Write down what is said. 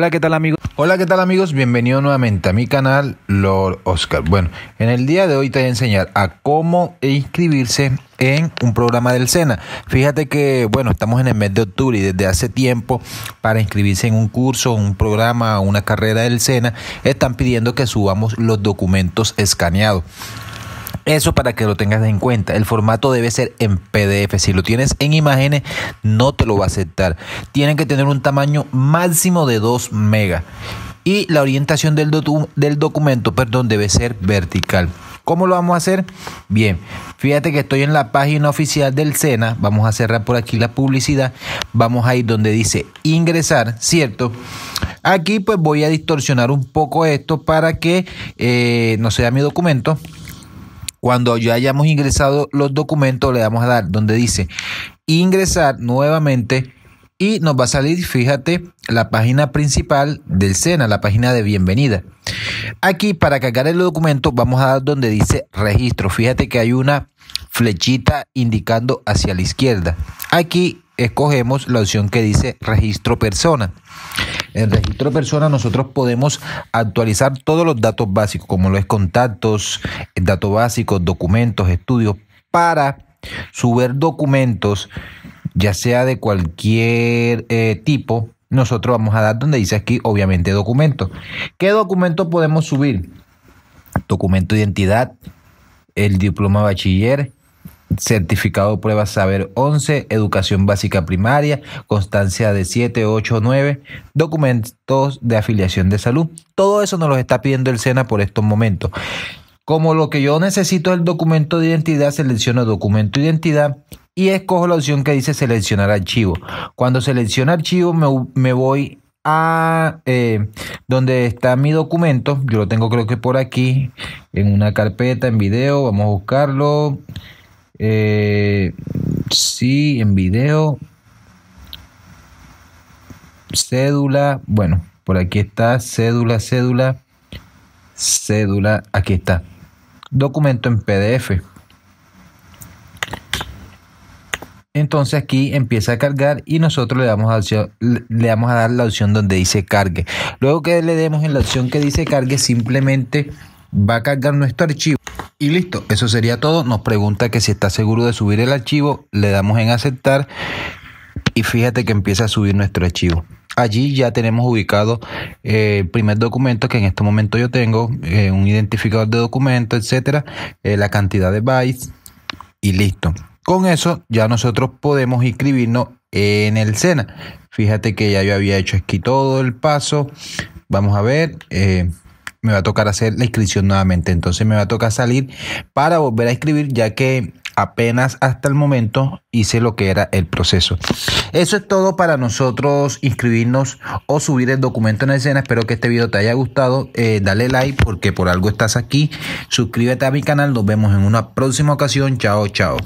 Hola, ¿qué tal amigos? Hola, ¿qué tal amigos? Bienvenido nuevamente a mi canal Lord Oscar. Bueno, en el día de hoy te voy a enseñar a cómo inscribirse en un programa del SENA. Fíjate que, bueno, estamos en el mes de octubre y desde hace tiempo para inscribirse en un curso, un programa, una carrera del SENA, están pidiendo que subamos los documentos escaneados. Eso para que lo tengas en cuenta. El formato debe ser en PDF. Si lo tienes en imágenes, no te lo va a aceptar. Tienen que tener un tamaño máximo de 2 megas. Y la orientación del, del documento perdón, debe ser vertical. ¿Cómo lo vamos a hacer? Bien, fíjate que estoy en la página oficial del SENA. Vamos a cerrar por aquí la publicidad. Vamos a ir donde dice ingresar, ¿cierto? Aquí pues voy a distorsionar un poco esto para que eh, no sea mi documento. Cuando ya hayamos ingresado los documentos, le vamos a dar donde dice ingresar nuevamente y nos va a salir, fíjate, la página principal del SENA, la página de bienvenida. Aquí para cargar el documento vamos a dar donde dice registro. Fíjate que hay una flechita indicando hacia la izquierda. Aquí escogemos la opción que dice registro persona. En registro persona nosotros podemos actualizar todos los datos básicos, como lo es contactos, datos básicos, documentos, estudios, para subir documentos, ya sea de cualquier eh, tipo. Nosotros vamos a dar donde dice aquí, obviamente, documentos. ¿Qué documentos podemos subir? Documento de identidad, el diploma bachiller, certificado de pruebas saber 11, educación básica primaria, constancia de 7, 8, 9, documentos de afiliación de salud. Todo eso nos lo está pidiendo el SENA por estos momentos. Como lo que yo necesito es el documento de identidad, selecciono documento de identidad y escojo la opción que dice seleccionar archivo. Cuando selecciono archivo me, voy a eh, donde está mi documento. Yo lo tengo creo que por aquí, en una carpeta, en video. Vamos a buscarlo. Eh, sí, en video. Cédula, bueno, por aquí está, cédula, cédula, cédula, aquí está. Documento en PDF. Entonces aquí empieza a cargar y nosotros le damos, a le vamos a dar la opción donde dice cargue. Luego que le demos en la opción que dice cargue, simplemente va a cargar nuestro archivo. Y listo, eso sería todo. Nos pregunta que si está seguro de subir el archivo, le damos en aceptar y fíjate que empieza a subir nuestro archivo. Allí ya tenemos ubicado eh, el primer documento que en este momento yo tengo, eh, un identificador de documento, etcétera, eh, la cantidad de bytes y listo. Con eso ya nosotros podemos inscribirnos en el SENA. Fíjate que ya yo había hecho aquí todo el paso. Vamos a ver me va a tocar hacer la inscripción nuevamente. Entonces me va a tocar salir para volver a escribir ya que apenas hasta el momento hice lo que era el proceso. Eso es todo para nosotros inscribirnos o subir el documento en escena. Espero que este video te haya gustado. Eh, dale like porque por algo estás aquí. Suscríbete a mi canal. Nos vemos en una próxima ocasión. Chao, chao.